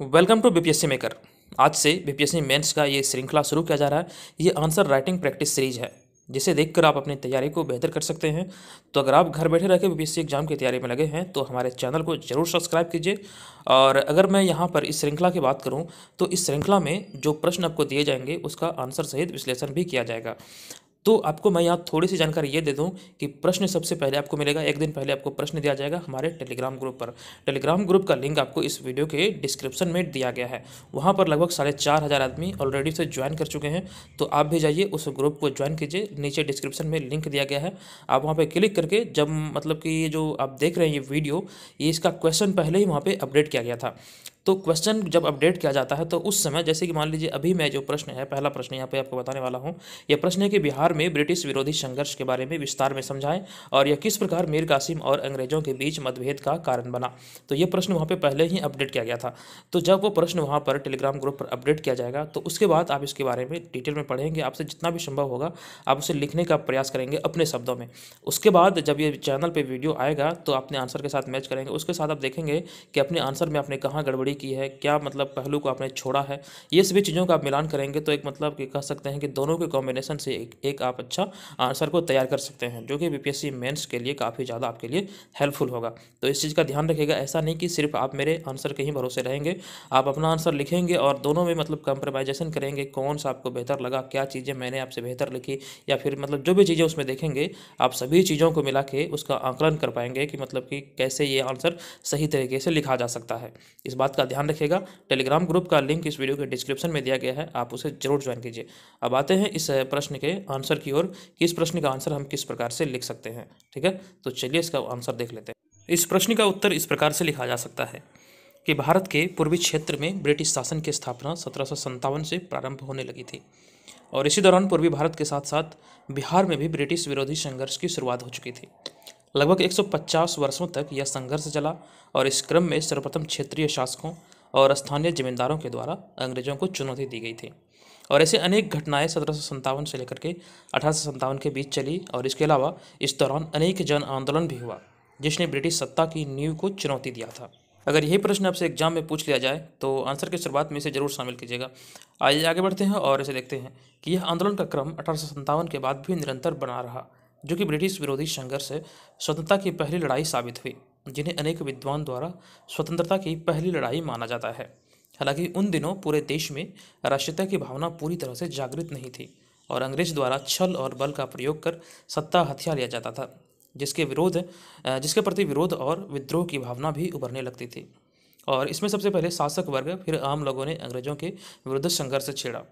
welcome to BPSC maker आज से BPSC mains का ये श्रृंखला शुरू किया जा रहा है ये आंसर राइटिंग प्रैक्टिस सीरीज है जिसे देखकर आप अपनी तैयारी को बेहतर कर सकते हैं तो अगर आप घर बैठे रहकर बीपीएससी एग्जाम की तैयारी में लगे हैं तो हमारे चैनल को जरूर सब्सक्राइब कीजिए और अगर मैं यहाँ पर इस श्रृंखला की बात करूँ तो इस श्रृंखला में जो प्रश्न आपको दिए जाएंगे उसका आंसर सहित विश्लेषण भी किया जाएगा तो आपको मैं यहाँ थोड़ी सी जानकारी ये दे दूँ कि प्रश्न सबसे पहले आपको मिलेगा एक दिन पहले आपको प्रश्न दिया जाएगा हमारे टेलीग्राम ग्रुप पर टेलीग्राम ग्रुप का लिंक आपको इस वीडियो के डिस्क्रिप्शन में दिया गया है वहाँ पर लगभग साढ़े चार हज़ार आदमी ऑलरेडी से ज्वाइन कर चुके हैं तो आप भी जाइए उस ग्रुप को ज्वाइन कीजिए नीचे डिस्क्रिप्शन में लिंक दिया गया है आप वहाँ पर क्लिक करके जब मतलब कि ये जो आप देख रहे हैं ये वीडियो ये इसका क्वेश्चन पहले ही वहाँ पर अपडेट किया गया था तो क्वेश्चन जब अपडेट किया जाता है तो उस समय जैसे कि मान लीजिए अभी मैं जो प्रश्न है पहला प्रश्न यहाँ पे आपको बताने वाला हूँ यह प्रश्न है कि बिहार में ब्रिटिश विरोधी संघर्ष के बारे में विस्तार में समझाएं और यह किस प्रकार मीर कासिम और अंग्रेजों के बीच मतभेद का कारण बना तो यह प्रश्न वहाँ पर पहले ही अपडेट किया गया था तो जब वो प्रश्न वहाँ पर टेलीग्राम ग्रुप पर अपडेट किया जाएगा तो उसके बाद आप इसके बारे में डिटेल में पढ़ेंगे आपसे जितना भी संभव होगा आप उसे लिखने का प्रयास करेंगे अपने शब्दों में उसके बाद जब ये चैनल पर वीडियो आएगा तो अपने आंसर के साथ मैच करेंगे उसके साथ आप देखेंगे कि अपने आंसर में आपने कहाँ गड़बड़ी बड़ी की है क्या मतलब पहलू को आपने छोड़ा है ये सभी चीज़ों का आप मिलान करेंगे तो एक मतलब कि कह सकते हैं कि दोनों के कॉम्बिनेशन से एक, एक आप अच्छा आंसर को तैयार कर सकते हैं जो कि बीपीएससी पी के लिए काफ़ी ज़्यादा आपके लिए हेल्पफुल होगा तो इस चीज़ का ध्यान रखिएगा ऐसा नहीं कि सिर्फ आप मेरे आंसर के ही भरोसे रहेंगे आप अपना आंसर लिखेंगे और दोनों में मतलब कंप्रोमाइजेशन करेंगे कौन सा आपको बेहतर लगा क्या चीज़ें मैंने आपसे बेहतर लिखी या फिर मतलब जो भी चीज़ें उसमें देखेंगे आप सभी चीज़ों को मिला के उसका आंकलन कर पाएंगे कि मतलब कि कैसे ये आंसर सही तरीके से लिखा जा सकता है इस बात का का ध्यान रखिएगा टेलीग्राम ग्रुप का लिंक इस वीडियो के डिस्क्रिप्शन में दिया गया है आप उसे जरूर ज्वाइन कीजिए अब आते हैं इस प्रश्न के आंसर की ओर कि इस प्रश्न का आंसर हम किस प्रकार से लिख सकते हैं ठीक है तो चलिए इसका आंसर देख लेते हैं इस प्रश्न का उत्तर इस प्रकार से लिखा जा सकता है कि भारत के पूर्वी क्षेत्र में ब्रिटिश शासन की स्थापना सत्रह से प्रारंभ होने लगी थी और इसी दौरान पूर्वी भारत के साथ साथ बिहार में भी ब्रिटिश विरोधी संघर्ष की शुरुआत हो चुकी थी लगभग 150 वर्षों तक यह संघर्ष चला और इस क्रम में सर्वप्रथम क्षेत्रीय शासकों और स्थानीय जमींदारों के द्वारा अंग्रेजों को चुनौती दी गई थी और ऐसे अनेक घटनाएं सत्रह से लेकर के अठारह के बीच चली और इसके अलावा इस दौरान अनेक जन आंदोलन भी हुआ जिसने ब्रिटिश सत्ता की नींव को चुनौती दिया था अगर यही प्रश्न आपसे एग्जाम में पूछ लिया जाए तो आंसर की शुरुआत में इसे जरूर शामिल कीजिएगा आइए आगे बढ़ते हैं और इसे देखते हैं कि यह आंदोलन का क्रम अठारह के बाद भी निरंतर बना रहा जो कि ब्रिटिश विरोधी संघर्ष स्वतंत्रता की पहली लड़ाई साबित हुई जिन्हें अनेक विद्वान द्वारा स्वतंत्रता की पहली लड़ाई माना जाता है हालांकि उन दिनों पूरे देश में राष्ट्रीयता की भावना पूरी तरह से जागृत नहीं थी और अंग्रेज द्वारा छल और बल का प्रयोग कर सत्ता हथियार लिया जाता था जिसके विरोध जिसके प्रति विरोध और विद्रोह की भावना भी उभरने लगती थी और इसमें सबसे पहले शासक वर्ग फिर आम लोगों ने अंग्रेजों के विरुद्ध संघर्ष छेड़ा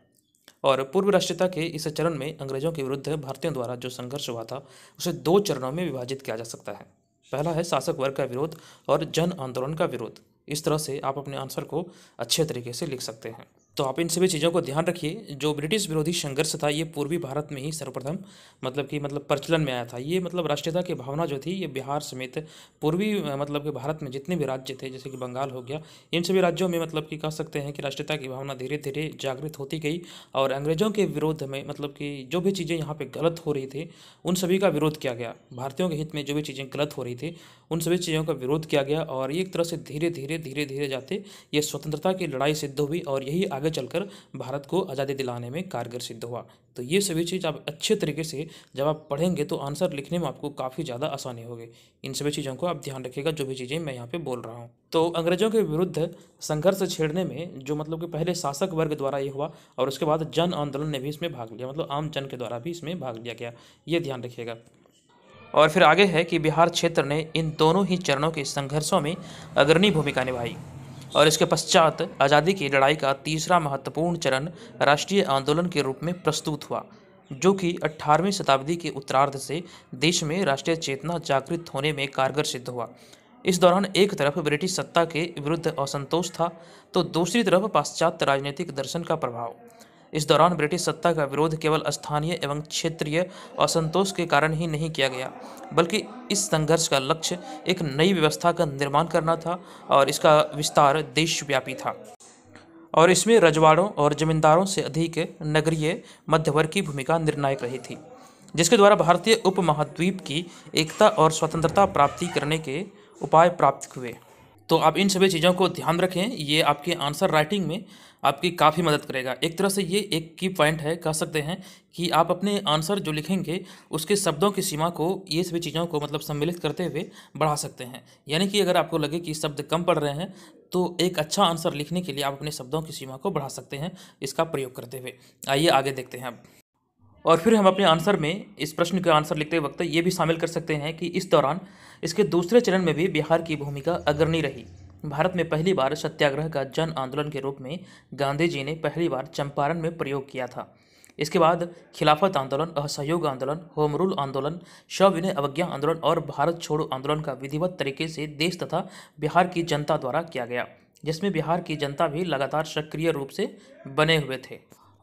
और पूर्व राष्ट्रीयता के इस चरण में अंग्रेजों के विरुद्ध भारतीयों द्वारा जो संघर्ष हुआ था उसे दो चरणों में विभाजित किया जा सकता है पहला है शासक वर्ग का विरोध और जन आंदोलन का विरोध इस तरह से आप अपने आंसर को अच्छे तरीके से लिख सकते हैं तो आप इन सभी चीज़ों को ध्यान रखिए जो ब्रिटिश विरोधी संघर्ष था ये पूर्वी भारत में ही सर्वप्रथम मतलब कि मतलब प्रचलन में आया था ये मतलब राष्ट्रीयता की भावना जो थी ये बिहार समेत पूर्वी मतलब कि भारत में जितने भी राज्य थे जैसे कि बंगाल हो गया इन सभी राज्यों में मतलब कि कह सकते हैं कि राष्ट्रीयता की भावना धीरे धीरे जागृत होती गई और अंग्रेजों के विरोध में मतलब कि जो भी चीज़ें यहाँ पर गलत हो रही थी उन सभी का विरोध किया गया भारतीयों के हित में जो भी चीज़ें गलत हो रही थी उन सभी चीज़ों का विरोध किया गया और एक तरह से धीरे धीरे धीरे धीरे जाते ये स्वतंत्रता की लड़ाई सिद्ध हुई और यही आगे चलकर भारत को आज़ादी दिलाने में कारगर सिद्ध हुआ तो ये सभी चीज़ आप अच्छे तरीके से जब आप पढ़ेंगे तो आंसर लिखने में आपको काफ़ी ज़्यादा आसानी होगी इन सभी चीज़ों को आप ध्यान रखिएगा जो भी चीज़ें मैं यहाँ पे बोल रहा हूँ तो अंग्रेजों के विरुद्ध संघर्ष छेड़ने में जो मतलब कि पहले शासक वर्ग द्वारा ये हुआ और उसके बाद जन आंदोलन ने भी इसमें भाग लिया मतलब आम जन के द्वारा भी इसमें भाग लिया गया ये ध्यान रखिएगा और फिर आगे है कि बिहार क्षेत्र ने इन दोनों ही चरणों के संघर्षों में अग्रणी भूमिका निभाई और इसके पश्चात आज़ादी की लड़ाई का तीसरा महत्वपूर्ण चरण राष्ट्रीय आंदोलन के रूप में प्रस्तुत हुआ जो कि 18वीं शताब्दी के उत्तरार्ध से देश में राष्ट्रीय चेतना जागृत होने में कारगर सिद्ध हुआ इस दौरान एक तरफ ब्रिटिश सत्ता के विरुद्ध असंतोष था तो दूसरी तरफ पाश्चात्य राजनीतिक दर्शन का प्रभाव इस दौरान ब्रिटिश सत्ता का विरोध केवल स्थानीय एवं क्षेत्रीय असंतोष के कारण ही नहीं किया गया बल्कि इस संघर्ष का लक्ष्य एक नई व्यवस्था का निर्माण करना था और इसका विस्तार देशव्यापी था और इसमें रजवाड़ों और जमींदारों से अधिक नगरीय मध्यवर्ग की भूमिका निर्णायक रही थी जिसके द्वारा भारतीय उपमहाद्वीप की एकता और स्वतंत्रता प्राप्ति करने के उपाय प्राप्त हुए तो आप इन सभी चीज़ों को ध्यान रखें ये आपके आंसर राइटिंग में आपकी काफ़ी मदद करेगा एक तरह से ये एक की पॉइंट है कह सकते हैं कि आप अपने आंसर जो लिखेंगे उसके शब्दों की सीमा को ये सभी चीज़ों को मतलब सम्मिलित करते हुए बढ़ा सकते हैं यानी कि अगर आपको लगे कि शब्द कम पड़ रहे हैं तो एक अच्छा आंसर लिखने के लिए आप अपने शब्दों की सीमा को बढ़ा सकते हैं इसका प्रयोग करते हुए आइए आगे देखते हैं अब और फिर हम अपने आंसर में इस प्रश्न का आंसर लिखते वक्त ये भी शामिल कर सकते हैं कि इस दौरान इसके दूसरे चरण में भी बिहार की भूमिका अग्रणी रही भारत में पहली बार सत्याग्रह का जन आंदोलन के रूप में गांधी जी ने पहली बार चंपारण में प्रयोग किया था इसके बाद खिलाफत आंदोलन असहयोग आंदोलन होम रूल आंदोलन शविनय अवज्ञा आंदोलन और भारत छोड़ो आंदोलन का विधिवत तरीके से देश तथा बिहार की जनता द्वारा किया गया जिसमें बिहार की जनता भी लगातार सक्रिय रूप से बने हुए थे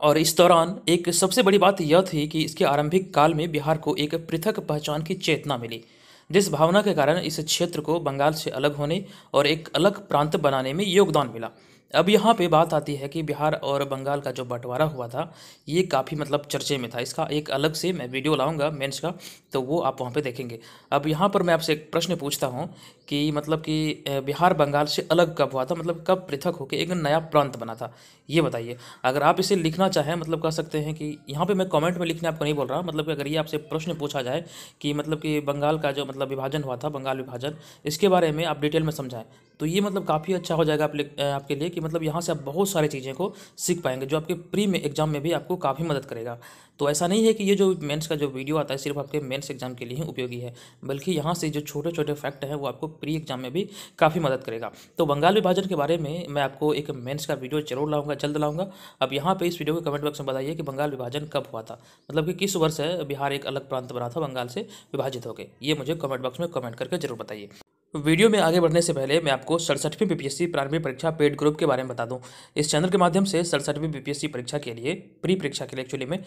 और इस दौरान एक सबसे बड़ी बात यह थी कि इसके आरंभिक काल में बिहार को एक पृथक पहचान की चेतना मिली जिस भावना के कारण इस क्षेत्र को बंगाल से अलग होने और एक अलग प्रांत बनाने में योगदान मिला अब यहाँ पे बात आती है कि बिहार और बंगाल का जो बंटवारा हुआ था ये काफ़ी मतलब चर्चे में था इसका एक अलग से मैं वीडियो लाऊंगा मेंस का तो वो आप वहाँ पे देखेंगे अब यहाँ पर मैं आपसे एक प्रश्न पूछता हूँ कि मतलब कि बिहार बंगाल से अलग कब हुआ था मतलब कब पृथक होकर एक नया प्रांत बना था ये बताइए अगर आप इसे लिखना चाहें मतलब कह सकते हैं कि यहाँ पर मैं कॉमेंट में लिखने आपको नहीं बोल रहा मतलब कि अगर ये आपसे प्रश्न पूछा जाए कि मतलब कि बंगाल का जो मतलब विभाजन हुआ था बंगाल विभाजन इसके बारे में आप डिटेल में समझाएं तो ये मतलब काफ़ी अच्छा हो जाएगा आपके लिए कि मतलब यहाँ से आप बहुत सारी चीज़ें को सीख पाएंगे जो आपके प्री में एग्जाम में भी आपको काफ़ी मदद करेगा तो ऐसा नहीं है कि ये जो मेंस का जो वीडियो आता है सिर्फ आपके मेंस एग्जाम के लिए ही उपयोगी है बल्कि यहाँ से जो छोटे छोटे फैक्ट हैं वो आपको प्री एग्जाम में भी काफ़ी मदद करेगा तो बंगाल विभाजन के बारे में मैं आपको एक मेंस का वीडियो जरूर लाऊंगा जल्द लाऊंगा अब यहाँ पे इस वीडियो के कमेंट बॉक्स में बताइए कि बंगाल विभाजन कब हुआ था मतलब कि किस वर्ष है बिहार एक अलग प्रांत बना था बंगाल से विभाजित होकर ये मुझे कमेंट बॉक्स में कमेंट करके जरूर बताइए वीडियो में आगे बढ़ने से पहले मैं आपको सड़सठवीं बीपीएससी प्रारंभिक परीक्षा पेड ग्रुप के बारे में बता दूं इस चैनल के माध्यम से सड़सठवीं बीपीएससी परीक्षा के लिए प्री परीक्षा के लिए एक्चुअली में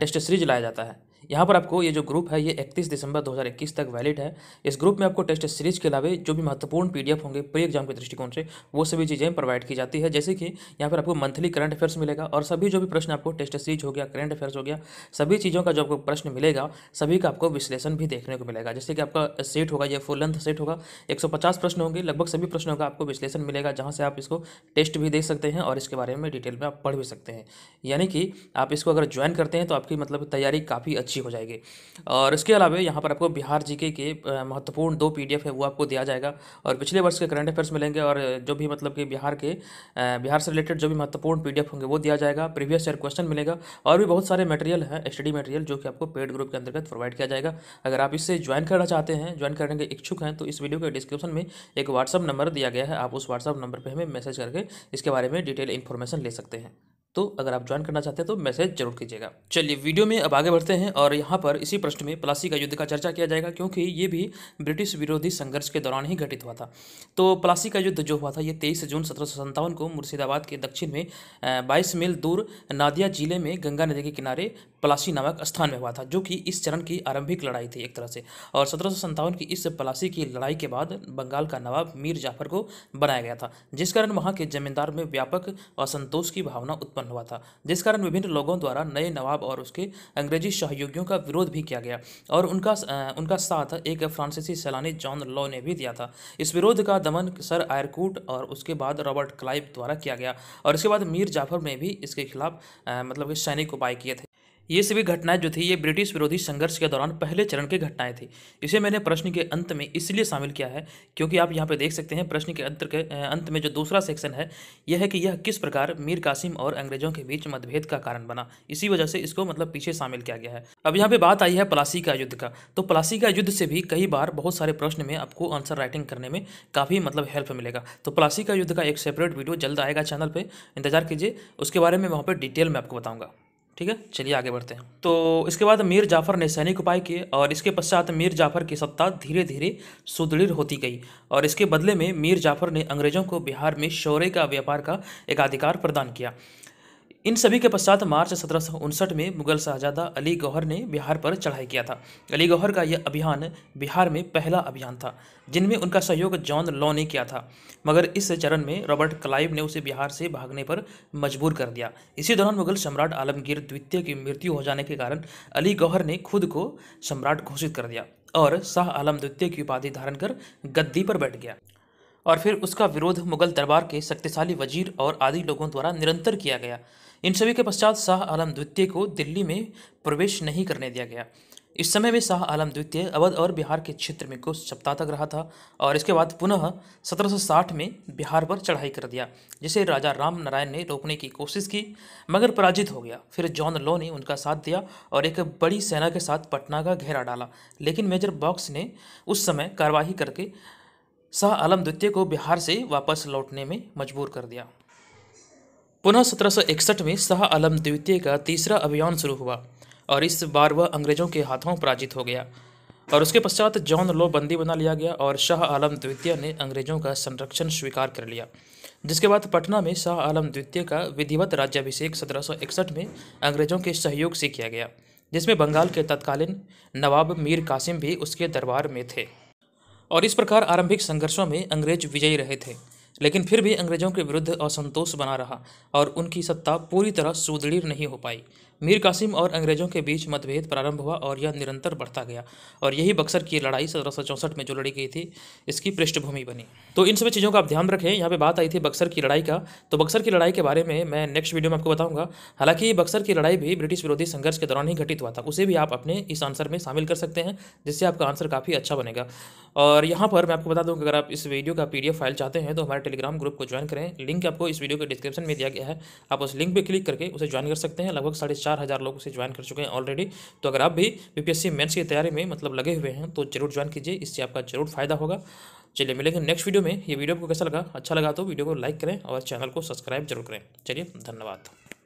टेस्ट सीरीज लाया जाता है यहाँ पर आपको ये जो ग्रुप है ये 31 दिसंबर 2021 तक वैलिड है इस ग्रुप में आपको टेस्ट सीरीज के अलावा जो भी महत्वपूर्ण पीडीएफ होंगे प्री एग्जाम के दृष्टिकोण से वो सभी चीज़ें प्रोवाइड की जाती है जैसे कि यहाँ पर आपको मंथली करंट अफेयर्स मिलेगा और सभी जो भी प्रश्न आपको टेस्ट सीरीज हो गया करंट अफेयर्स हो गया सभी चीज़ों का जो आपको प्रश्न मिलेगा सभी का आपको विश्लेषण भी देखने को मिलेगा जैसे कि आपका सेट होगा या फुल लेंथ सेट होगा एक प्रश्न होंगे लगभग सभी प्रश्नों का आपको विश्लेषण मिलेगा जहाँ से आप इसको टेस्ट भी देख सकते हैं और इसके बारे में डिटेल में आप पढ़ भी सकते हैं यानी कि आप इसको अगर ज्वाइन करते हैं तो आपकी मतलब तैयारी काफ़ी अच्छी अच्छी हो जाएगी और इसके अलावा यहाँ पर आपको बिहार जीके के महत्वपूर्ण दो पीडीएफ है वो आपको दिया जाएगा और पिछले वर्ष के करंट अफेयर्स मिलेंगे और जो भी मतलब कि बिहार के बिहार से रिलेटेड जो भी महत्वपूर्ण पी होंगे वो दिया जाएगा प्रीवियस ईयर क्वेश्चन मिलेगा और भी बहुत सारे मटेरियल हैं स्टडी मटेरियल जो कि आपको पेड ग्रुप के अंतर्गत प्रोवाइड किया जाएगा अगर आप इससे ज्वाइन करना चाहते हैं ज्वाइन करने के इच्छुक हैं तो इस वीडियो के डिस्क्रिप्शन में एक व्हाट्सअप नंबर दिया गया है आप उस व्हाट्सअप नंबर पर हमें मैसेज करके इसके बारे में डिटेल इन्फॉर्मेशन ले सकते हैं तो अगर आप ज्वाइन करना चाहते हैं तो मैसेज जरूर कीजिएगा चलिए वीडियो में अब आगे बढ़ते हैं और यहाँ पर इसी प्रश्न में प्लासी का युद्ध का चर्चा किया जाएगा क्योंकि ये भी ब्रिटिश विरोधी संघर्ष के दौरान ही घटित हुआ था तो प्लासी का युद्ध जो हुआ था ये तेईस जून सत्रह को मुर्शिदाबाद के दक्षिण में बाईस मील दूर नादिया जिले में गंगा नदी के किनारे प्लासी नामक स्थान में हुआ था जो कि इस चरण की आरंभिक लड़ाई थी एक तरह से और सत्रह की इस प्लासी की लड़ाई के बाद बंगाल का नवाब मीर जाफर को बनाया गया था जिस कारण वहाँ के जमींदार में व्यापक असंतोष की भावना उत्पन्न उत्पन्न हुआ था जिस कारण विभिन्न लोगों द्वारा नए नवाब और उसके अंग्रेजी सहयोगियों का विरोध भी किया गया और उनका उनका साथ एक फ्रांसीसी सैलानी जॉन लॉ ने भी दिया था इस विरोध का दमन सर आयरकूट और उसके बाद रॉबर्ट क्लाइव द्वारा किया गया और इसके बाद मीर जाफर ने भी इसके खिलाफ मतलब कि सैनिक उपाय किए थे ये सभी घटनाएं जो थी ये ब्रिटिश विरोधी संघर्ष के दौरान पहले चरण की घटनाएं थी इसे मैंने प्रश्न के अंत में इसलिए शामिल किया है क्योंकि आप यहाँ पे देख सकते हैं प्रश्न के अंत के अंत में जो दूसरा सेक्शन है यह है कि यह किस प्रकार मीर कासिम और अंग्रेजों के बीच मतभेद का कारण बना इसी वजह से इसको मतलब पीछे शामिल किया गया है अब यहाँ पे बात आई है प्लासी का युद्ध का तो प्लासी का युद्ध से भी कई बार बहुत सारे प्रश्न में आपको आंसर राइटिंग करने में काफ़ी मतलब हेल्प मिलेगा तो प्लासी का युद्ध का एक सेपरेट वीडियो जल्द आएगा चैनल पर इंतजार कीजिए उसके बारे में वहाँ पर डिटेल में आपको बताऊँगा ठीक है चलिए आगे बढ़ते हैं तो इसके बाद मीर जाफ़र ने सैनिक उपाय किए और इसके पश्चात मीर जाफ़र की सत्ता धीरे धीरे सुदृढ़ होती गई और इसके बदले में मीर जाफ़र ने अंग्रेज़ों को बिहार में शौर्य का व्यापार का एकाधिकार प्रदान किया इन सभी के पश्चात मार्च सत्रह में मुगल शाहजादा अली गौहर ने बिहार पर चढ़ाई किया था अली गौहर का यह अभियान बिहार में पहला अभियान था जिनमें उनका सहयोग जॉन लॉ ने किया था मगर इस चरण में रॉबर्ट क्लाइव ने उसे बिहार से भागने पर मजबूर कर दिया इसी दौरान मुगल सम्राट आलमगीर द्वितीय की मृत्यु हो जाने के कारण अली गौहर ने खुद को सम्राट घोषित कर दिया और शाह आलम द्वितीय की उपाधि धारण कर गद्दी पर बैठ गया और फिर उसका विरोध मुगल दरबार के शक्तिशाली वजीर और आदि लोगों द्वारा निरंतर किया गया इन सभी के पश्चात शाह आलम द्वितीय को दिल्ली में प्रवेश नहीं करने दिया गया इस समय में शाह आलम द्वितीय अवध और बिहार के क्षेत्र में कुछ सप्ताह तक रहा था और इसके बाद पुनः 1760 में बिहार पर चढ़ाई कर दिया जिसे राजा राम नारायण ने रोकने की कोशिश की मगर पराजित हो गया फिर जॉन लॉ ने उनका साथ दिया और एक बड़ी सेना के साथ पटना का घेरा डाला लेकिन मेजर बॉक्स ने उस समय कार्यवाही करके शाह आलम द्वितीय को बिहार से वापस लौटने में मजबूर कर दिया पुनः सत्रह में शाह आलम द्वितीय का तीसरा अभियान शुरू हुआ और इस बार वह अंग्रेज़ों के हाथों पराजित हो गया और उसके पश्चात जॉन लो बंदी बना लिया गया और शाह आलम द्वितीय ने अंग्रेज़ों का संरक्षण स्वीकार कर लिया जिसके बाद पटना में शाह आलम द्वितीय का विधिवत राज्याभिषेक सत्रह में अंग्रेज़ों के सहयोग से किया गया जिसमें बंगाल के तत्कालीन नवाब मीर कासिम भी उसके दरबार में थे और इस प्रकार आरंभिक संघर्षों में अंग्रेज विजयी रहे थे लेकिन फिर भी अंग्रेज़ों के विरुद्ध असंतोष बना रहा और उनकी सत्ता पूरी तरह सुदृढ़ नहीं हो पाई मीर कासिम और अंग्रेज़ों के बीच मतभेद प्रारंभ हुआ और यह निरंतर बढ़ता गया और यही बक्सर की लड़ाई सत्रह में जो लड़ी गई थी इसकी पृष्ठभूमि बनी तो इन सभी चीज़ों का आप ध्यान रखें यहाँ पे बात आई थी बक्सर की लड़ाई का तो बक्सर की लड़ाई के बारे में मैं नेक्स्ट वीडियो में आपको बताऊंगा हालांकि बक्सर की लड़ाई भी ब्रिटिश विरोधी संघर्ष के दौरान ही घटित हुआ था उसे भी आप अपने इस आंसर में शामिल कर सकते हैं जिससे आपका आंसर काफ़ी अच्छा बनेगा और यहाँ पर मैं आपको बता दूँ कि अगर आप इस वीडियो का पी फाइल चाहते हैं तो हमारे टेलीग्राम ग्रुप को ज्वाइन करें लिंक आपको इस वीडियो के डिस्क्रिप्शन में दिया गया है आप उस लिंक पर क्लिक करके उसे ज्वाइन कर सकते हैं लगभग साढ़े चार हज़ार लोग उसे ज्वाइन कर चुके हैं ऑलरेडी तो अगर आप भी बीपीएससी मेंस की तैयारी में मतलब लगे हुए हैं तो जरूर ज्वाइन कीजिए इससे आपका जरूर फायदा होगा चलिए मिलेंगे नेक्स्ट वीडियो में ये वीडियो आपको कैसा लगा अच्छा लगा तो वीडियो को लाइक करें और चैनल को सब्सक्राइब जरूर करें चलिए धन्यवाद